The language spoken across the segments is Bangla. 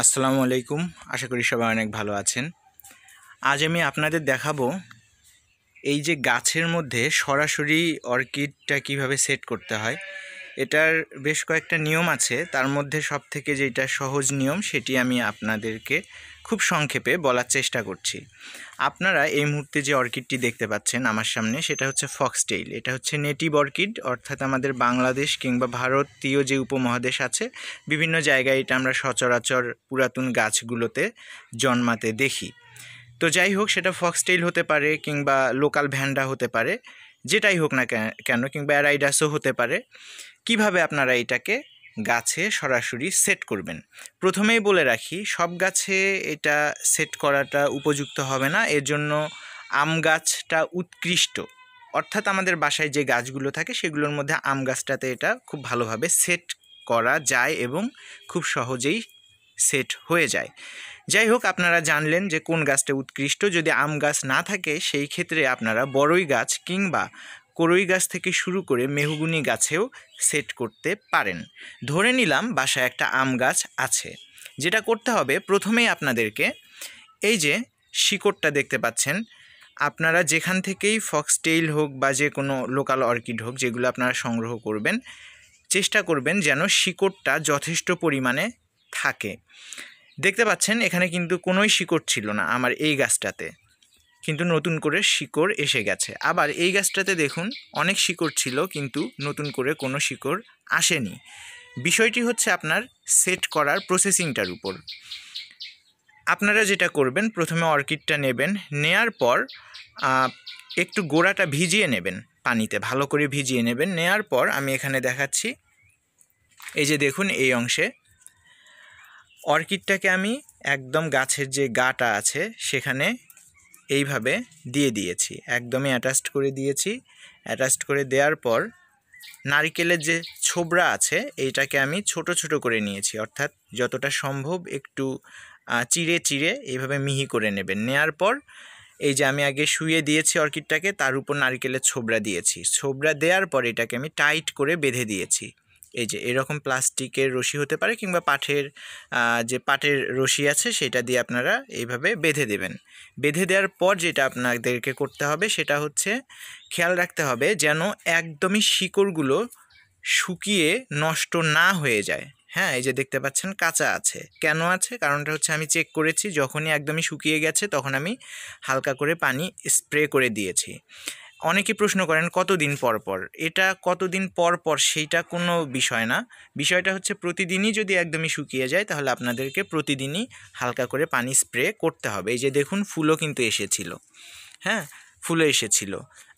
আসসালামু আলাইকুম আশা করি সবাই অনেক ভালো আছেন আজ আমি আপনাদের দেখাবো এই যে গাছের মধ্যে সরাসরি অর্কিডটা কিভাবে সেট করতে হয় এটার বেশ কয়েকটা নিয়ম আছে তার মধ্যে সব থেকে যেটা সহজ নিয়ম সেটি আমি আপনাদেরকে খুব সংক্ষেপে বলার চেষ্টা করছি আপনারা এই মুহূর্তে যে অর্কিডটি দেখতে পাচ্ছেন আমার সামনে সেটা হচ্ছে ফক্সটেইল এটা হচ্ছে নেটিভ অর্কিড অর্থাৎ আমাদের বাংলাদেশ কিংবা ভারতীয় যে উপমহাদেশ আছে বিভিন্ন জায়গায় এটা আমরা সচরাচর পুরাতন গাছগুলোতে জন্মাতে দেখি তো যাই হোক সেটা ফক্সটেইল হতে পারে কিংবা লোকাল ভ্যান্ডা হতে পারে যেটাই হোক না কেন কিংবা অ্যারাইডাসও হতে পারে কিভাবে আপনারা এটাকে গাছে সরাসরি সেট করবেন প্রথমেই বলে রাখি সব গাছে এটা সেট করাটা উপযুক্ত হবে না এর জন্য আম গাছটা উৎকৃষ্ট অর্থাৎ আমাদের বাসায় যে গাছগুলো থাকে সেগুলোর মধ্যে আম গাছটাতে এটা খুব ভালোভাবে সেট করা যায় এবং খুব সহজেই সেট হয়ে যায় যাই হোক আপনারা জানলেন যে কোন গাছটা উৎকৃষ্ট যদি আম গাছ না থাকে সেই ক্ষেত্রে আপনারা বড়ই গাছ কিংবা কড়ই গাছ থেকে শুরু করে মেহুগুনি গাছেও সেট করতে পারেন ধরে নিলাম বাসায় একটা আম গাছ আছে যেটা করতে হবে প্রথমেই আপনাদেরকে এই যে শিকড়টা দেখতে পাচ্ছেন আপনারা যেখান থেকেই ফক্সটেইল হোক বা যে কোনো লোকাল অর্কিড হোক যেগুলো আপনারা সংগ্রহ করবেন চেষ্টা করবেন যেন শিকড়টা যথেষ্ট পরিমাণে থাকে দেখতে পাচ্ছেন এখানে কিন্তু কোনোই শিকড় ছিল না আমার এই গাছটাতে কিন্তু নতুন করে শিকড় এসে গেছে আবার এই গাছটাতে দেখুন অনেক শিকড় ছিল কিন্তু নতুন করে কোনো শিকড় আসেনি বিষয়টি হচ্ছে আপনার সেট করার প্রসেসিংটার উপর আপনারা যেটা করবেন প্রথমে অর্কিডটা নেবেন নেয়ার পর একটু গোড়াটা ভিজিয়ে নেবেন পানিতে ভালো করে ভিজিয়ে নেবেন নেয়ার পর আমি এখানে দেখাচ্ছি এই যে দেখুন এই অংশে অর্কিডটাকে আমি একদম গাছের যে গাটা আছে সেখানে এইভাবে দিয়ে দিয়েছি একদমই অ্যাটাচড করে দিয়েছি অ্যাটাচড করে দেওয়ার পর নারিকেলের যে ছোবরা আছে এইটাকে আমি ছোট ছোট করে নিয়েছি অর্থাৎ যতটা সম্ভব একটু চিড়ে চিড়ে এইভাবে মিহি করে নেবেন নেয়ার পর এই যে আমি আগে শুয়ে দিয়েছি অর্কিডটাকে তার উপর নারিকেলের ছোবরা দিয়েছি ছোবরা দেওয়ার পর এটাকে আমি টাইট করে বেঁধে দিয়েছি এই যে এরকম প্লাস্টিকের রশি হতে পারে কিংবা পাঠের যে পাটের রশি আছে সেটা দিয়ে আপনারা এইভাবে বেঁধে দেবেন বেঁধে দেওয়ার পর যেটা আপনাদেরকে করতে হবে সেটা হচ্ছে খেয়াল রাখতে হবে যেন একদমই শিকড়গুলো শুকিয়ে নষ্ট না হয়ে যায় হ্যাঁ এই যে দেখতে পাচ্ছেন কাঁচা আছে কেন আছে কারণটা হচ্ছে আমি চেক করেছি যখনই একদমই শুকিয়ে গেছে তখন আমি হালকা করে পানি স্প্রে করে দিয়েছি অনেকে প্রশ্ন করেন কতদিন পর পর এটা কতদিন পর পর সেইটা কোনো বিষয় না বিষয়টা হচ্ছে প্রতিদিনই যদি একদমই শুকিয়ে যায় তাহলে আপনাদেরকে প্রতিদিনই হালকা করে পানি স্প্রে করতে হবে এই যে দেখুন ফুলও কিন্তু এসেছিল হ্যাঁ ফুলও এসেছিল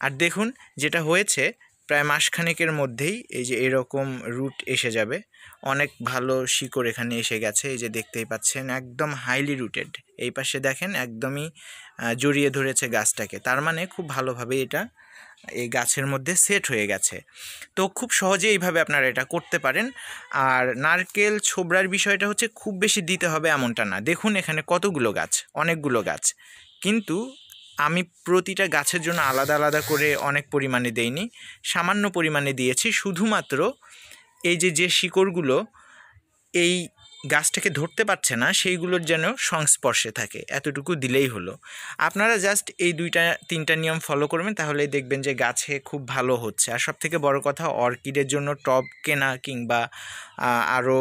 আর দেখুন যেটা হয়েছে প্রায় মাসখানেকের মধ্যেই এই যে এরকম রুট এসে যাবে অনেক ভালো শিকড় এখানে এসে গেছে এই যে দেখতেই পাচ্ছেন একদম হাইলি রুটেড এই পাশে দেখেন একদমই জড়িয়ে ধরেছে গাছটাকে তার মানে খুব ভালোভাবে এটা এই গাছের মধ্যে সেট হয়ে গেছে তো খুব সহজে এইভাবে আপনারা এটা করতে পারেন আর নারকেল ছোবড়ার বিষয়টা হচ্ছে খুব বেশি দিতে হবে এমনটা না দেখুন এখানে কতগুলো গাছ অনেকগুলো গাছ কিন্তু আমি প্রতিটা গাছের জন্য আলাদা আলাদা করে অনেক পরিমাণে দেইনি সামান্য পরিমাণে দিয়েছি শুধুমাত্র এই যে যে শিকড়গুলো এই গাছটাকে ধরতে পারছে না সেইগুলোর যেন সংস্পর্শে থাকে এতটুকু দিলেই হলো আপনারা জাস্ট এই দুইটা তিনটা নিয়ম ফলো করবেন তাহলেই দেখবেন যে গাছে খুব ভালো হচ্ছে আর সব থেকে বড় কথা অর্কিডের জন্য টব কেনা কিংবা আরও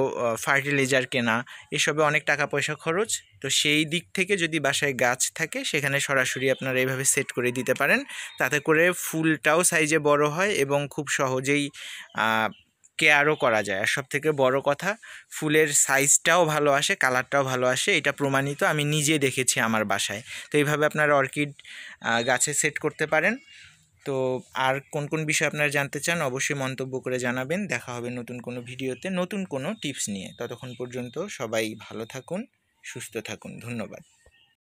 ফার্টিলাইজার কেনা এসবে অনেক টাকা পয়সা খরচ তো সেই দিক থেকে যদি বাসায় গাছ থাকে সেখানে সরাসরি আপনারা এইভাবে সেট করে দিতে পারেন তাতে করে ফুলটাও সাইজে বড় হয় এবং খুব সহজেই কেয়ারও করা যায় আর সব থেকে বড় কথা ফুলের সাইজটাও ভালো আসে কালারটাও ভালো আসে এটা প্রমাণিত আমি নিজে দেখেছি আমার বাসায় তো এইভাবে আপনারা অর্কিড গাছে সেট করতে পারেন তো আর কোন কোন বিষয় আপনারা জানতে চান অবশ্যই মন্তব্য করে জানাবেন দেখা হবে নতুন কোনো ভিডিওতে নতুন কোনো টিপস নিয়ে ততক্ষণ পর্যন্ত সবাই ভালো থাকুন সুস্থ থাকুন ধন্যবাদ